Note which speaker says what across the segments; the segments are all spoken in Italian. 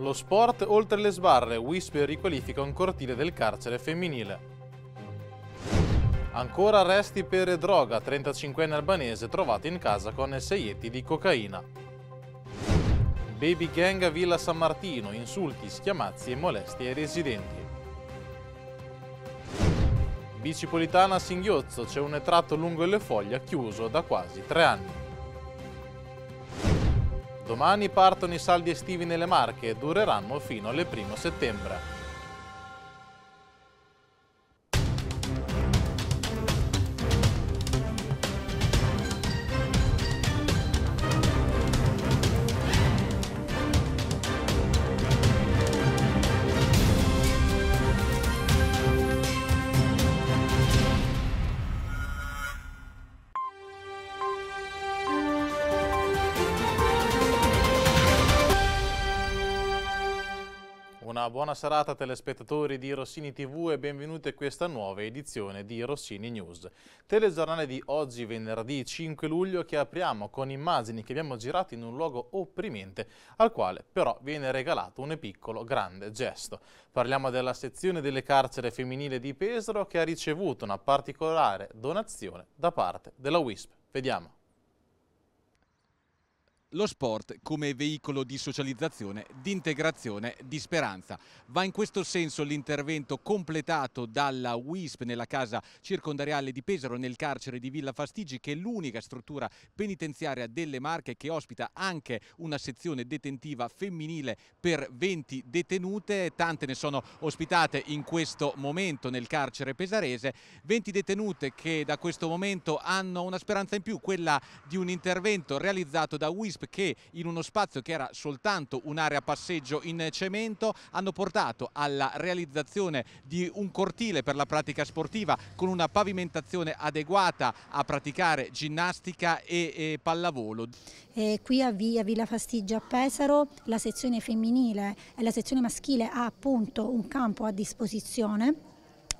Speaker 1: Lo sport oltre le sbarre, Whisper riqualifica un cortile del carcere femminile. Ancora arresti per droga, 35enne albanese trovato in casa con seietti di cocaina. Baby gang a Villa San Martino, insulti, schiamazzi e molestie ai residenti. Bicipolitana a singhiozzo, c'è un tratto lungo le foglie chiuso da quasi tre anni. Domani partono i saldi estivi nelle Marche e dureranno fino alle 1 settembre. buona serata telespettatori di Rossini TV e benvenuti a questa nuova edizione di Rossini News. Telegiornale di oggi venerdì 5 luglio che apriamo con immagini che abbiamo girato in un luogo opprimente al quale però viene regalato un piccolo grande gesto. Parliamo della sezione delle carcere femminile di Pesaro che ha ricevuto una particolare donazione da parte della WISP. Vediamo
Speaker 2: lo sport come veicolo di socializzazione, di integrazione, di speranza. Va in questo senso l'intervento completato dalla WISP nella casa circondariale di Pesaro nel carcere di Villa Fastigi che è l'unica struttura penitenziaria delle Marche che ospita anche una sezione detentiva femminile per 20 detenute, tante ne sono ospitate in questo momento nel carcere pesarese, 20 detenute che da questo momento hanno una speranza in più, quella di un intervento realizzato da WISP Crisp che in uno spazio che era soltanto un'area passeggio in cemento hanno portato alla realizzazione di un cortile per la pratica sportiva con una pavimentazione adeguata a praticare ginnastica e, e pallavolo.
Speaker 3: E qui a via Villa Fastigia a Pesaro la sezione femminile e la sezione maschile ha appunto un campo a disposizione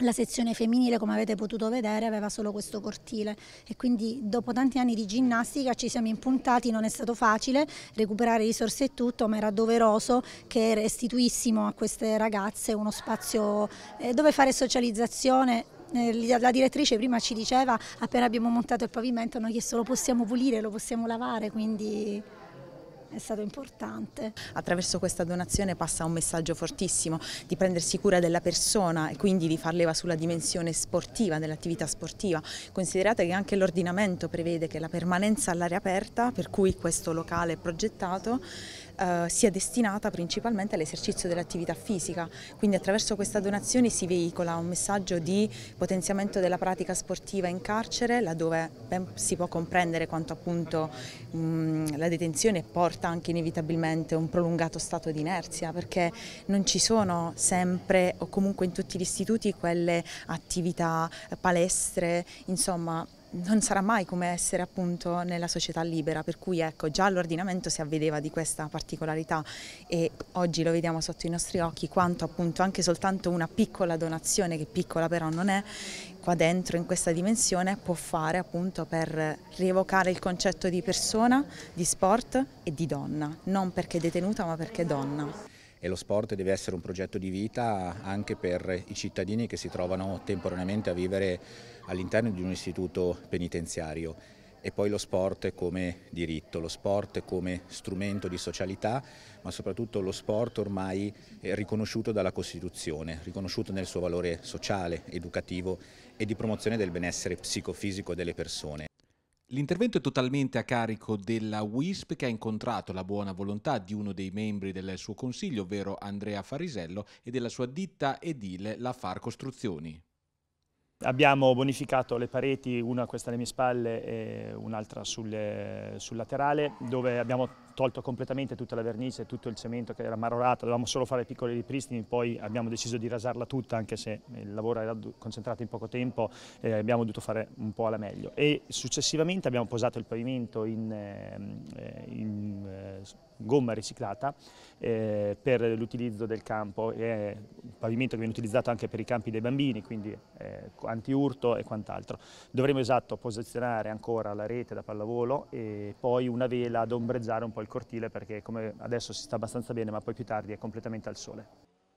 Speaker 3: la sezione femminile come avete potuto vedere aveva solo questo cortile e quindi dopo tanti anni di ginnastica ci siamo impuntati, non è stato facile recuperare risorse e tutto ma era doveroso che restituissimo a queste ragazze uno spazio eh, dove fare socializzazione eh, la direttrice prima ci diceva appena abbiamo montato il pavimento hanno chiesto lo possiamo pulire, lo possiamo lavare quindi è stato importante.
Speaker 4: Attraverso questa donazione passa un messaggio fortissimo di prendersi cura della persona e quindi di far leva sulla dimensione sportiva, dell'attività sportiva. Considerate che anche l'ordinamento prevede che la permanenza all'aria aperta, per cui questo locale è progettato, eh, sia destinata principalmente all'esercizio dell'attività fisica, quindi attraverso questa donazione si veicola un messaggio di potenziamento della pratica sportiva in carcere, laddove ben si può comprendere quanto appunto mh, la detenzione porta anche inevitabilmente un prolungato stato di inerzia, perché non ci sono sempre o comunque in tutti gli istituti quelle attività, palestre, insomma non sarà mai come essere appunto nella società libera, per cui ecco già l'ordinamento si avvedeva di questa particolarità e oggi lo vediamo sotto i nostri occhi quanto appunto anche soltanto una piccola donazione, che piccola però non è, qua dentro in questa dimensione può fare appunto per rievocare il concetto di persona, di sport e di donna, non perché detenuta ma perché donna
Speaker 2: e lo sport deve essere un progetto di vita anche per i cittadini che si trovano temporaneamente a vivere all'interno di un istituto penitenziario e poi lo sport come diritto, lo sport come strumento di socialità, ma soprattutto lo sport ormai riconosciuto dalla Costituzione, riconosciuto nel suo valore sociale, educativo e di promozione del benessere psicofisico delle persone. L'intervento è totalmente a carico della WISP che ha incontrato la buona volontà di uno dei membri del suo consiglio, ovvero Andrea Farisello, e della sua ditta edile La Far Costruzioni.
Speaker 5: Abbiamo bonificato le pareti, una questa alle mie spalle e un'altra sul, sul laterale, dove abbiamo tolto completamente tutta la vernice, tutto il cemento che era marorata, dovevamo solo fare piccoli ripristini, poi abbiamo deciso di rasarla tutta anche se il lavoro era concentrato in poco tempo, eh, abbiamo dovuto fare un po' alla meglio e successivamente abbiamo posato il pavimento in, eh, in eh, gomma riciclata eh, per l'utilizzo del campo, è un pavimento che viene utilizzato anche per i campi dei bambini, quindi eh, antiurto e quant'altro. Dovremo esatto posizionare ancora la rete da pallavolo e poi una vela ad ombreggiare un po' il cortile perché come adesso si sta abbastanza bene ma poi più tardi è completamente al sole.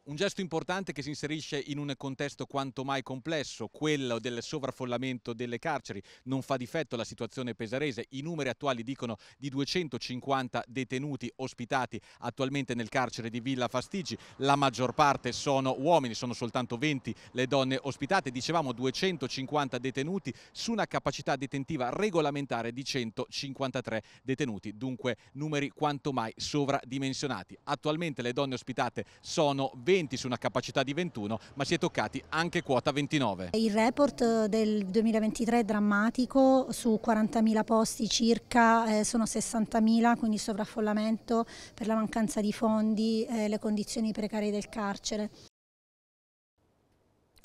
Speaker 2: Un gesto importante che si inserisce in un contesto quanto mai complesso, quello del sovraffollamento delle carceri. Non fa difetto la situazione pesarese. I numeri attuali dicono di 250 detenuti ospitati attualmente nel carcere di Villa Fastigi. La maggior parte sono uomini, sono soltanto 20 le donne ospitate. Dicevamo 250 detenuti su una capacità detentiva regolamentare di 153 detenuti. Dunque numeri quanto mai sovradimensionati. Attualmente le donne ospitate sono 20 20 su una capacità di 21, ma si è toccati anche quota 29.
Speaker 3: Il report eh, del 2023 è drammatico, su 40.000 posti circa eh, sono 60.000, quindi sovraffollamento per la mancanza di fondi, eh, le condizioni precarie del carcere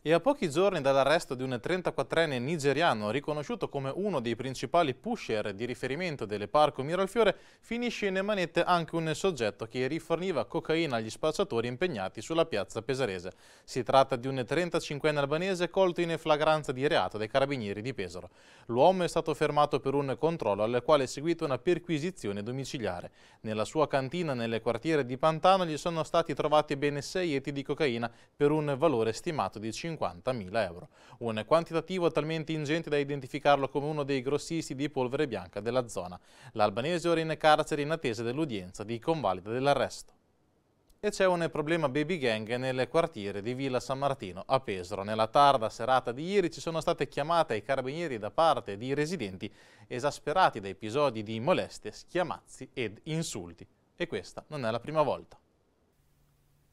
Speaker 1: e a pochi giorni dall'arresto di un 34enne nigeriano riconosciuto come uno dei principali pusher di riferimento delle parco Miralfiore, finisce in manette anche un soggetto che riforniva cocaina agli spacciatori impegnati sulla piazza pesarese. Si tratta di un 35enne albanese colto in flagranza di reato dai carabinieri di Pesaro. L'uomo è stato fermato per un controllo al quale è seguita una perquisizione domiciliare. Nella sua cantina nel quartiere di Pantano gli sono stati trovati ben 6 eti di cocaina per un valore stimato di 5 50.000 euro. Un quantitativo talmente ingente da identificarlo come uno dei grossisti di polvere bianca della zona. L'albanese ora in carcere in attesa dell'udienza di convalida dell'arresto e c'è un problema baby gang nel quartiere di Villa San Martino a Pesaro. Nella tarda serata di ieri ci sono state chiamate ai carabinieri da parte di residenti esasperati da episodi di molestie, schiamazzi ed insulti. E questa non è la prima volta.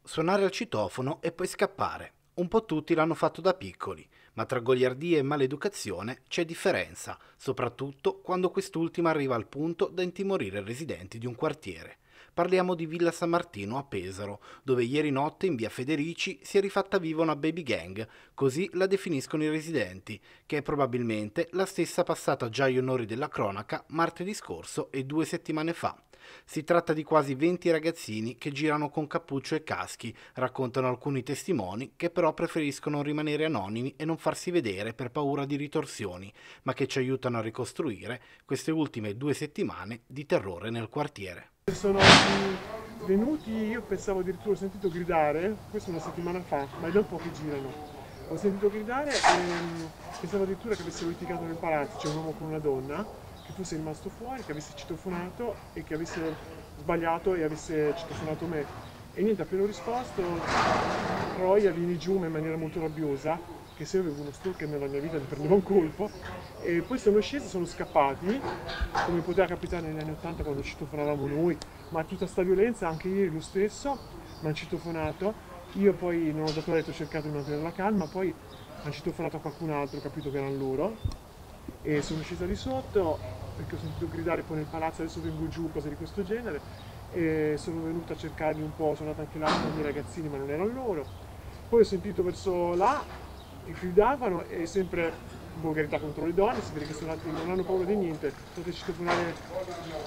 Speaker 6: Suonare il citofono e poi scappare. Un po' tutti l'hanno fatto da piccoli, ma tra goliardie e maleducazione c'è differenza, soprattutto quando quest'ultima arriva al punto da intimorire i residenti di un quartiere. Parliamo di Villa San Martino a Pesaro, dove ieri notte in via Federici si è rifatta viva una baby gang, così la definiscono i residenti, che è probabilmente la stessa passata già agli onori della cronaca martedì scorso e due settimane fa. Si tratta di quasi 20 ragazzini che girano con cappuccio e caschi, raccontano alcuni testimoni che però preferiscono rimanere anonimi e non farsi vedere per paura di ritorsioni, ma che ci aiutano a ricostruire queste ultime due settimane di terrore nel quartiere. Sono venuti, io pensavo addirittura, ho sentito gridare, questo una
Speaker 7: settimana fa, ma è da un po' che girano. Ho sentito gridare e mm, pensavo addirittura che avessero litigato nel palazzo, c'è un uomo con una donna, che tu sei rimasto fuori, che avesse citofonato e che avesse sbagliato e avesse citofonato me. E niente, appena ho risposto, Troia vieni giù in maniera molto rabbiosa che se io avevo uno stalker nella mia vita mi prendeva un colpo e poi sono scesi, sono scappati come poteva capitare negli anni 80 quando citofonavamo noi ma tutta sta violenza anche ieri lo stesso mi hanno citofonato io poi non ho dato letto ho cercato di mantenere la calma poi hanno citofonato a qualcun altro ho capito che erano loro e sono scesa di sotto perché ho sentito gridare poi nel palazzo adesso vengo giù cose di questo genere e sono venuta a cercarli un po' sono andata anche là con i miei ragazzini ma non erano loro poi ho sentito verso là gridavano e sempre volgarità contro le donne, si vede che sono, non hanno paura di niente, sono riusciti a funare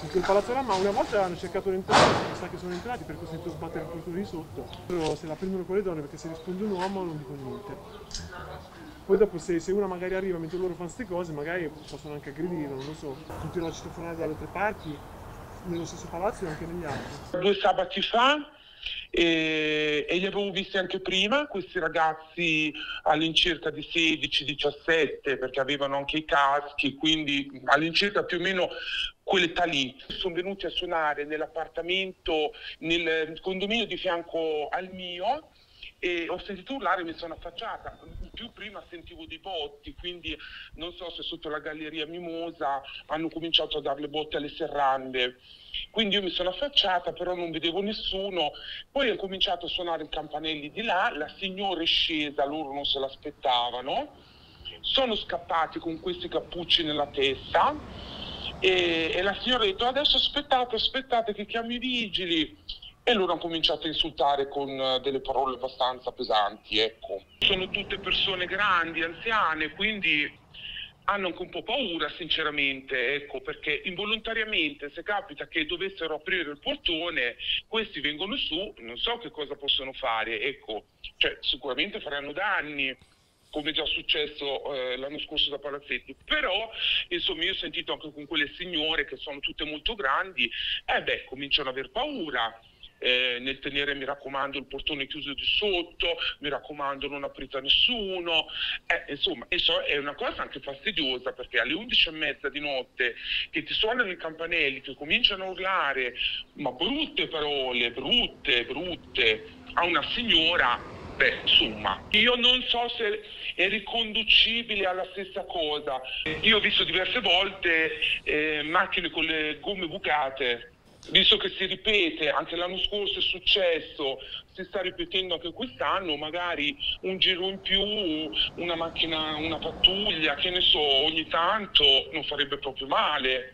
Speaker 7: in quel palazzo là, ma una volta hanno cercato di entrare, mi sa che sono entrati per ho sentito sbattere il portone di sotto, però se la prendono con le donne perché se risponde un uomo non dico niente. Poi dopo se, se una magari arriva mentre loro fanno queste cose, magari possono anche aggredire, non lo so, continuano a citofonare dalle altre parti, nello stesso palazzo e anche negli altri.
Speaker 8: Due sabati fa e, e, li avevo visti anche prima, questi ragazzi all'incirca di 16-17 perché avevano anche i caschi, quindi all'incirca più o meno quell'età lì. Sono venuti a suonare nell'appartamento, nel condominio di fianco al mio e ho sentito urlare e mi sono affacciata. Più prima sentivo dei botti, quindi non so se sotto la galleria Mimosa hanno cominciato a dare le botte alle serrande. Quindi io mi sono affacciata, però non vedevo nessuno. Poi ho cominciato a suonare i campanelli di là, la signora è scesa, loro non se l'aspettavano. Sono scappati con questi cappucci nella testa e, e la signora ha detto adesso aspettate, aspettate che chiami i vigili e loro hanno cominciato a insultare con eh, delle parole abbastanza pesanti. Ecco. Sono tutte persone grandi, anziane, quindi hanno anche un po' paura sinceramente, ecco, perché involontariamente se capita che dovessero aprire il portone, questi vengono su, non so che cosa possono fare, ecco, cioè, sicuramente faranno danni come già successo eh, l'anno scorso da Palazzetti, però insomma io ho sentito anche con quelle signore che sono tutte molto grandi, e eh beh cominciano ad aver paura, eh, nel tenere, mi raccomando, il portone chiuso di sotto, mi raccomando non aprite a nessuno, eh, insomma, insomma è una cosa anche fastidiosa perché alle 11 e mezza di notte che ti suonano i campanelli, che cominciano a urlare, ma brutte parole, brutte, brutte, a una signora Beh, insomma, io non so se è riconducibile alla stessa cosa. Io ho visto diverse volte eh, macchine con le gomme bucate visto che si ripete, anche l'anno scorso è successo, si sta ripetendo anche quest'anno, magari un giro in più, una macchina, una pattuglia, che ne so, ogni tanto non farebbe proprio male.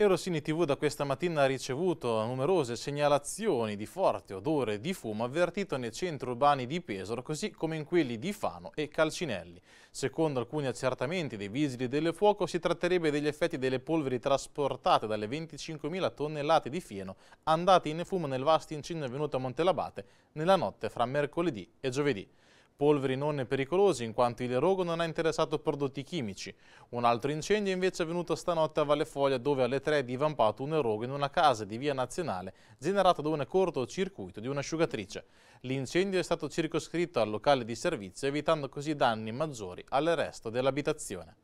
Speaker 1: Eurosini TV da questa mattina ha ricevuto numerose segnalazioni di forte odore di fumo avvertito nei centri urbani di Pesaro, così come in quelli di Fano e Calcinelli. Secondo alcuni accertamenti dei vigili del fuoco si tratterebbe degli effetti delle polveri trasportate dalle 25.000 tonnellate di fieno andate in fumo nel vasto incendio avvenuto a Montelabate nella notte fra mercoledì e giovedì polveri non pericolosi in quanto il rogo non ha interessato prodotti chimici. Un altro incendio invece è avvenuto stanotte a Valle Foglia dove alle 3 è divampato un rogo in una casa di via nazionale generata da un cortocircuito di un'asciugatrice. L'incendio è stato circoscritto al locale di servizio evitando così danni maggiori al resto dell'abitazione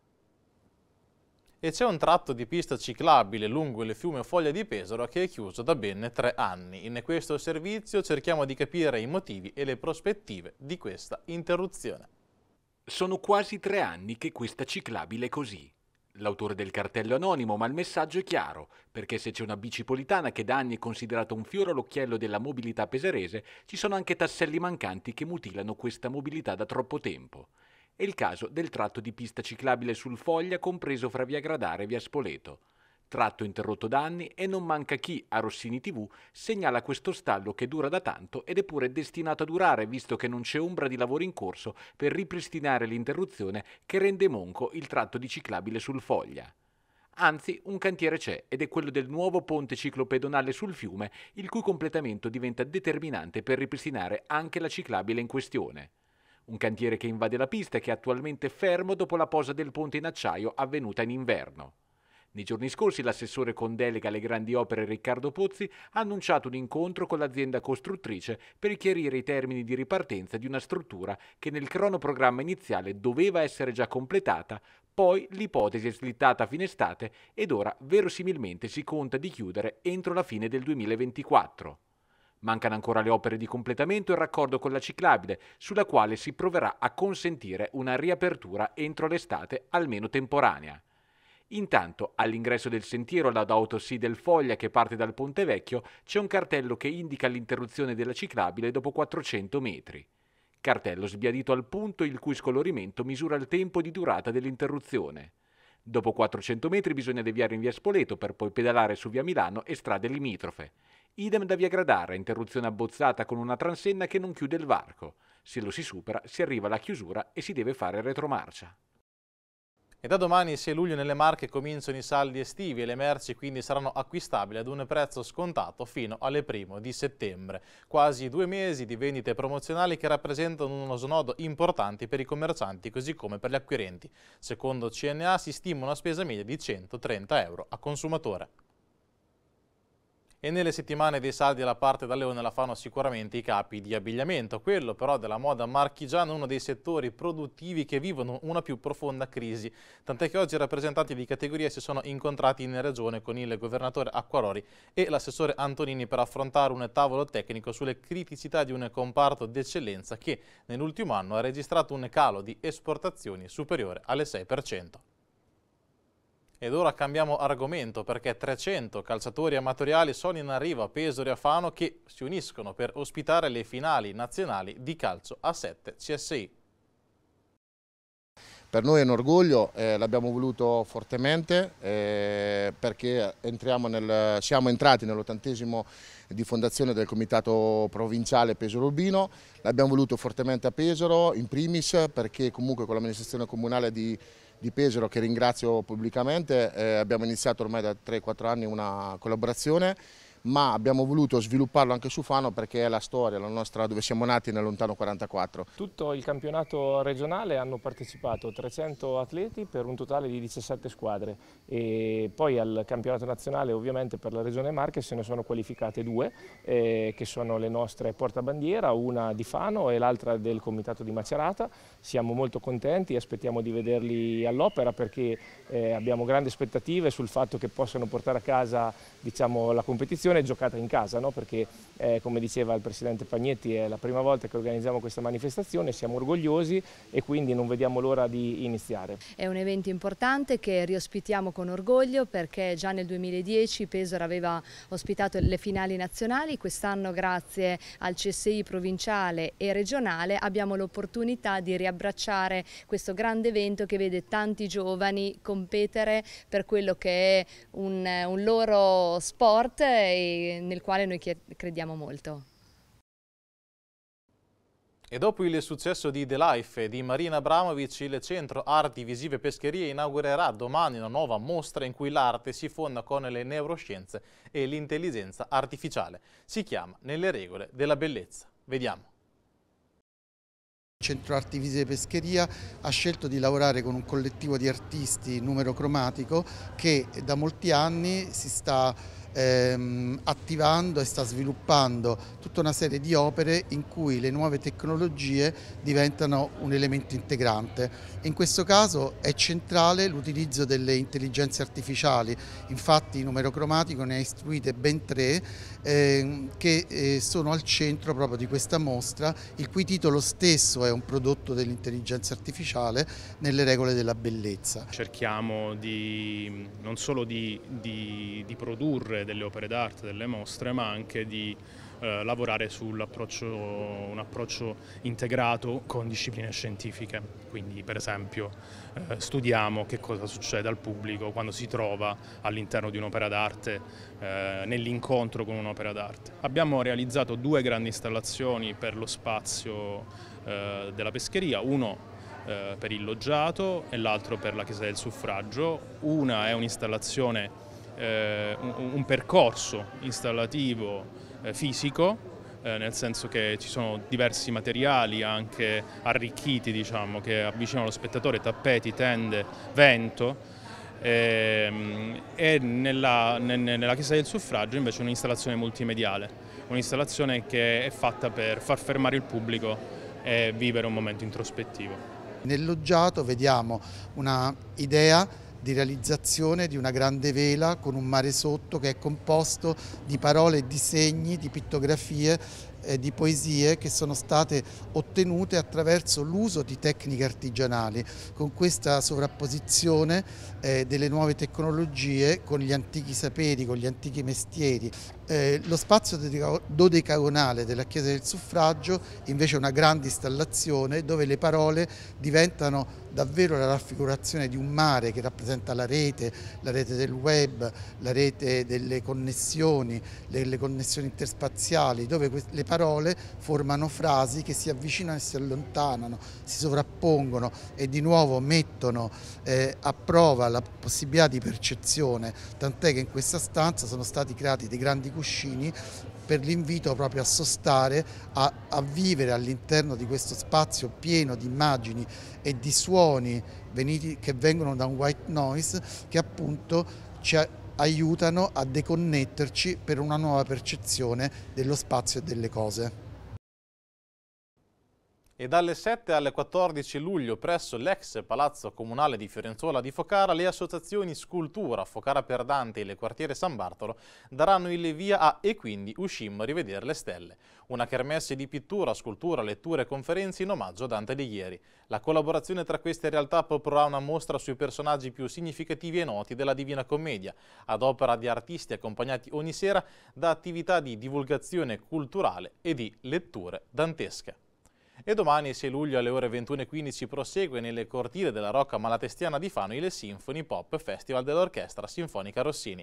Speaker 1: e c'è un tratto di pista ciclabile lungo il fiume Foglia di Pesaro che è chiuso da ben tre anni. In questo servizio cerchiamo di capire i motivi e le prospettive di questa interruzione. Sono quasi
Speaker 2: tre anni che questa ciclabile è così. L'autore del cartello è anonimo, ma il messaggio è chiaro, perché se c'è una bicipolitana che da anni è considerata un fiore all'occhiello della mobilità pesarese, ci sono anche tasselli mancanti che mutilano questa mobilità da troppo tempo. È il caso del tratto di pista ciclabile sul Foglia compreso fra via Gradare e via Spoleto. Tratto interrotto da anni e non manca chi, a Rossini TV, segnala questo stallo che dura da tanto ed è pure destinato a durare visto che non c'è ombra di lavoro in corso per ripristinare l'interruzione che rende monco il tratto di ciclabile sul Foglia. Anzi, un cantiere c'è ed è quello del nuovo ponte ciclopedonale sul fiume, il cui completamento diventa determinante per ripristinare anche la ciclabile in questione. Un cantiere che invade la pista e che è attualmente fermo dopo la posa del ponte in acciaio avvenuta in inverno. Nei giorni scorsi l'assessore con delega alle grandi opere Riccardo Pozzi ha annunciato un incontro con l'azienda costruttrice per chiarire i termini di ripartenza di una struttura che nel cronoprogramma iniziale doveva essere già completata, poi l'ipotesi è slittata a fine estate ed ora verosimilmente si conta di chiudere entro la fine del 2024. Mancano ancora le opere di completamento e il raccordo con la ciclabile, sulla quale si proverà a consentire una riapertura entro l'estate almeno temporanea. Intanto, all'ingresso del sentiero ad Autosì del Foglia che parte dal Ponte Vecchio, c'è un cartello che indica l'interruzione della ciclabile dopo 400 metri. Cartello sbiadito al punto il cui scolorimento misura il tempo di durata dell'interruzione. Dopo 400 metri bisogna deviare in via Spoleto per poi pedalare su via Milano e strade limitrofe. Idem da via Gradara, interruzione abbozzata con una
Speaker 1: transenna che non chiude il varco. Se lo si supera, si arriva alla chiusura e si deve fare retromarcia. E da domani 6 luglio nelle Marche cominciano i saldi estivi e le merci quindi saranno acquistabili ad un prezzo scontato fino alle primo di settembre. Quasi due mesi di vendite promozionali che rappresentano uno snodo importante per i commercianti così come per gli acquirenti. Secondo CNA si stima una spesa media di 130 euro a consumatore e nelle settimane dei saldi alla parte da leone la fanno sicuramente i capi di abbigliamento. Quello però della moda marchigiana è uno dei settori produttivi che vivono una più profonda crisi, tant'è che oggi i rappresentanti di categoria si sono incontrati in regione con il governatore Acquarori e l'assessore Antonini per affrontare un tavolo tecnico sulle criticità di un comparto d'eccellenza che nell'ultimo anno ha registrato un calo di esportazioni superiore alle 6%. Ed ora cambiamo argomento perché 300 calciatori amatoriali sono in arrivo a Pesori a Fano che si uniscono per ospitare le finali nazionali di calcio a 7 CSI.
Speaker 6: Per noi è un orgoglio, eh, l'abbiamo voluto fortemente eh, perché nel, siamo entrati nell'ottantesimo di fondazione del Comitato Provinciale Pesaro Urbino. L'abbiamo voluto fortemente a Pesaro, in primis perché comunque con l'amministrazione
Speaker 1: comunale di, di, Pesaro, che ringrazio pubblicamente, eh, abbiamo iniziato ormai da 3-4 anni una collaborazione ma abbiamo voluto svilupparlo anche su Fano perché è la storia, la
Speaker 6: nostra dove siamo nati nel lontano 44.
Speaker 5: Tutto il campionato regionale hanno partecipato 300 atleti per un totale di 17 squadre e poi al campionato nazionale ovviamente per la regione Marche se ne sono qualificate due eh, che sono le nostre portabandiera, una di Fano e l'altra del comitato di Macerata. Siamo molto contenti e aspettiamo di vederli all'opera perché eh, abbiamo grandi aspettative sul fatto che possano portare a casa diciamo, la competizione manifestazione giocata in casa, no? perché eh, come diceva il Presidente Pagnetti è la prima volta che organizziamo questa manifestazione, siamo orgogliosi e quindi non vediamo l'ora di iniziare.
Speaker 3: È un evento importante che riospitiamo con orgoglio perché già nel 2010 Pesaro aveva ospitato le finali nazionali, quest'anno grazie al CSI provinciale e regionale abbiamo l'opportunità di riabbracciare questo grande evento che vede tanti giovani competere per quello che è un, un loro sport e nel quale noi crediamo molto.
Speaker 1: E dopo il successo di The Life di Marina Abramovic, il Centro Arti Visive Pescherie inaugurerà domani una nuova mostra in cui l'arte si fonda con le neuroscienze e l'intelligenza artificiale. Si chiama Nelle regole della bellezza. Vediamo.
Speaker 6: Il Centro Arti Visive Pescheria ha scelto di lavorare con un collettivo di artisti numero cromatico che da molti anni si sta ehm, attivando e sta sviluppando tutta una serie di opere in cui le nuove tecnologie diventano un elemento integrante. In questo caso è centrale l'utilizzo delle intelligenze artificiali, infatti il numero cromatico ne ha istruite ben tre ehm, che eh, sono al centro proprio di questa mostra, il cui titolo stesso è un prodotto dell'intelligenza artificiale nelle regole della bellezza.
Speaker 5: Cerchiamo di, non solo di, di, di produrre delle opere d'arte, delle mostre, ma anche di eh, lavorare su un approccio integrato con discipline scientifiche. Quindi per esempio eh, studiamo che cosa succede al pubblico quando si trova all'interno di un'opera d'arte, eh, nell'incontro con un'opera d'arte. Abbiamo realizzato due grandi installazioni per lo spazio eh, della pescheria, uno eh, per il loggiato e l'altro per la chiesa del suffragio. Una è un'installazione eh, un, un, percorso installativo eh, fisico eh, nel senso che ci sono diversi materiali anche arricchiti diciamo, che avvicinano lo spettatore, tappeti, tende, vento ehm, e nella, nella, Chiesa del Suffragio invece un'installazione multimediale, un'installazione che è fatta per far fermare il pubblico e vivere un momento introspettivo.
Speaker 6: Nel loggiato vediamo una idea di realizzazione di una grande vela con un mare sotto che è composto di parole, di segni, di pittografie eh, di poesie che sono state ottenute attraverso l'uso di tecniche artigianali, con questa sovrapposizione eh, delle nuove tecnologie con gli antichi saperi, con gli antichi mestieri. Eh, lo spazio dodecagonale della Chiesa del Suffragio invece è una grande installazione dove le parole diventano davvero la raffigurazione di un mare che rappresenta la rete, la rete del web, la rete delle connessioni, delle connessioni interspaziali, dove le parole parole formano frasi che si avvicinano e si allontanano, si sovrappongono e di nuovo mettono eh, a prova la possibilità di percezione, tant'è che in questa stanza sono stati creati dei grandi cuscini per l'invito proprio a sostare, a, a vivere all'interno di questo spazio pieno di immagini e di suoni veniti, che vengono da un white noise che appunto ci ha aiutano a deconnetterci per una nuova percezione dello spazio e delle cose
Speaker 1: e dalle 7 alle 14 luglio presso l'ex Palazzo Comunale di Fiorenzuola di Focara le associazioni Scultura, Focara per Dante e le quartiere San Bartolo daranno il via a E quindi uscimmo a rivedere le stelle. Una kermesse di pittura, scultura, letture e conferenze in omaggio a Dante di ieri. La collaborazione tra queste realtà proporrà una mostra sui personaggi più significativi e noti della Divina Commedia, ad opera di artisti accompagnati ogni sera da attività di divulgazione culturale e di letture dantesche. E domani 6 luglio alle ore 21.15 prosegue nelle cortile della Rocca Malatestiana di Fano il Symphony Pop Festival dell'Orchestra Sinfonica Rossini.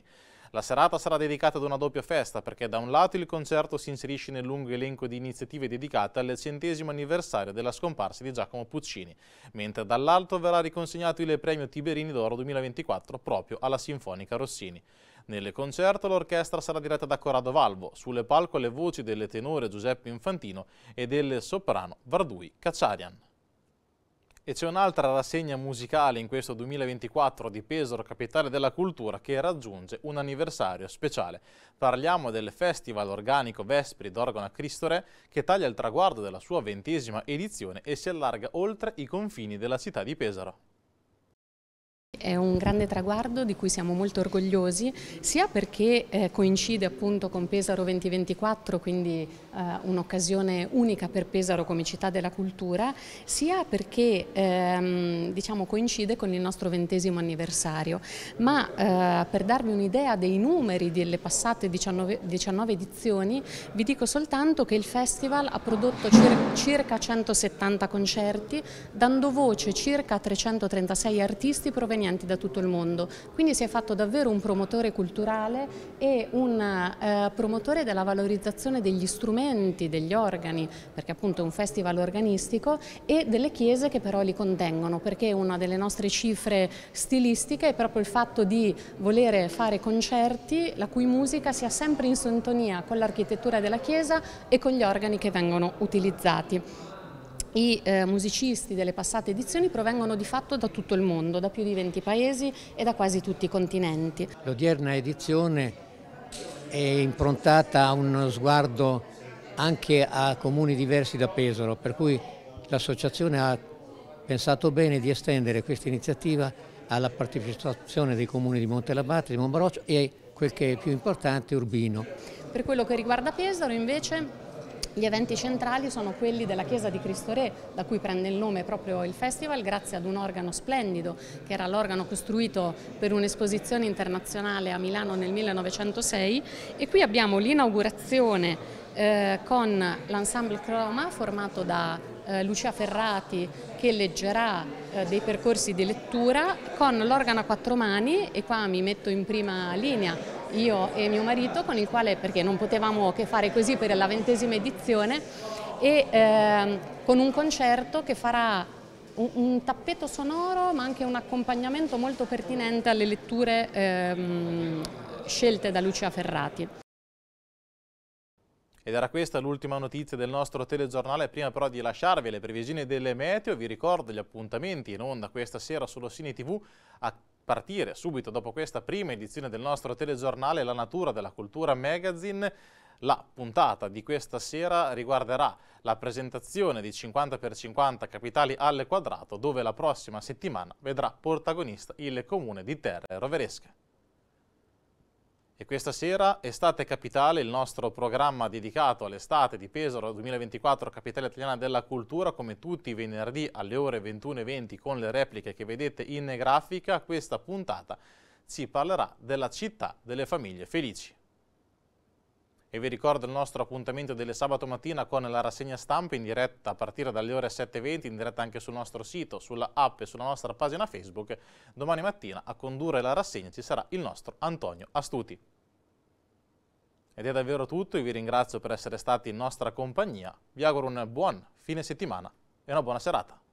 Speaker 1: La serata sarà dedicata ad una doppia festa perché da un lato il concerto si inserisce nel lungo elenco di iniziative dedicate al centesimo anniversario della scomparsa di Giacomo Puccini, mentre dall'altro verrà riconsegnato il premio Tiberini d'Oro 2024 proprio alla Sinfonica Rossini. Nel concerto l'orchestra sarà diretta da Corrado Valvo, sulle palco le voci del tenore Giuseppe Infantino e del soprano Vardui Cacciarian. E c'è un'altra rassegna musicale in questo 2024 di Pesaro, capitale della cultura, che raggiunge un anniversario speciale. Parliamo del Festival Organico Vespri d'Orgona Cristo Re, che taglia il traguardo della sua ventesima edizione e si allarga oltre i confini della città di Pesaro
Speaker 3: è un grande traguardo di cui siamo molto orgogliosi, sia perché eh, coincide appunto con Pesaro 2024, quindi eh, un'occasione unica per Pesaro come città della cultura, sia perché ehm, diciamo, coincide con il nostro ventesimo anniversario. Ma eh, per darvi un'idea dei numeri delle passate 19, 19, edizioni, vi dico soltanto che il festival ha prodotto cir circa 170 concerti, dando voce circa a 336 artisti provenienti provenienti da tutto il mondo. Quindi si è fatto davvero un promotore culturale e un eh, promotore della valorizzazione degli strumenti, degli organi, perché appunto è un festival organistico, e delle chiese che però li contengono, perché una delle nostre cifre stilistiche è proprio il fatto di volere fare concerti la cui musica sia sempre in sintonia con l'architettura della chiesa e con gli organi che vengono utilizzati. I eh, musicisti delle passate edizioni provengono di fatto da tutto il mondo, da più di 20 paesi e da quasi tutti i continenti.
Speaker 2: L'odierna edizione è improntata a uno sguardo anche a comuni diversi da Pesaro, per cui l'associazione ha pensato bene di estendere questa iniziativa alla partecipazione dei comuni di Montelabate, di Monbaroccio e quel che è più importante, Urbino.
Speaker 3: Per quello che riguarda Pesaro invece gli eventi centrali sono quelli della Chiesa di Cristo Re, da cui prende il nome proprio il festival, grazie ad un organo splendido, che era l'organo costruito per un'esposizione internazionale a Milano nel 1906. E qui abbiamo l'inaugurazione eh, con l'ensemble Croma formato da eh, Lucia Ferrati che leggerà eh, dei percorsi di lettura con l'organo a quattro mani e qua mi metto in prima linea io e mio marito, con il quale, perché non potevamo che fare così per la ventesima edizione, e eh, con un concerto che farà un, un, tappeto sonoro ma anche un accompagnamento molto pertinente alle letture ehm, scelte da Lucia Ferrati.
Speaker 1: Ed era questa l'ultima notizia del nostro telegiornale, prima però di lasciarvi le previsioni delle meteo, vi ricordo gli appuntamenti in onda questa sera sullo Cine TV a partire subito dopo questa prima edizione del nostro telegiornale La natura della cultura magazine. La puntata di questa sera riguarderà la presentazione di 50x50 Capitali al quadrato, dove la prossima settimana vedrà protagonista il comune di Terre Roveresche. E questa sera Estate Capitale, il nostro programma dedicato all'estate di Pesaro 2024 Capitale Italiana della Cultura, come tutti i venerdì alle ore 21.20 con le repliche che vedete in grafica, questa puntata ci parlerà della città delle famiglie felici e vi ricordo il nostro appuntamento delle sabato mattina con la rassegna stampa in diretta a partire dalle ore 7.20, in diretta anche sul nostro sito, sulla app e sulla nostra pagina Facebook. Domani mattina a condurre la rassegna ci sarà il nostro Antonio Astuti. Ed è davvero tutto, io vi ringrazio per essere stati in nostra compagnia, vi auguro un buon fine settimana e una buona serata.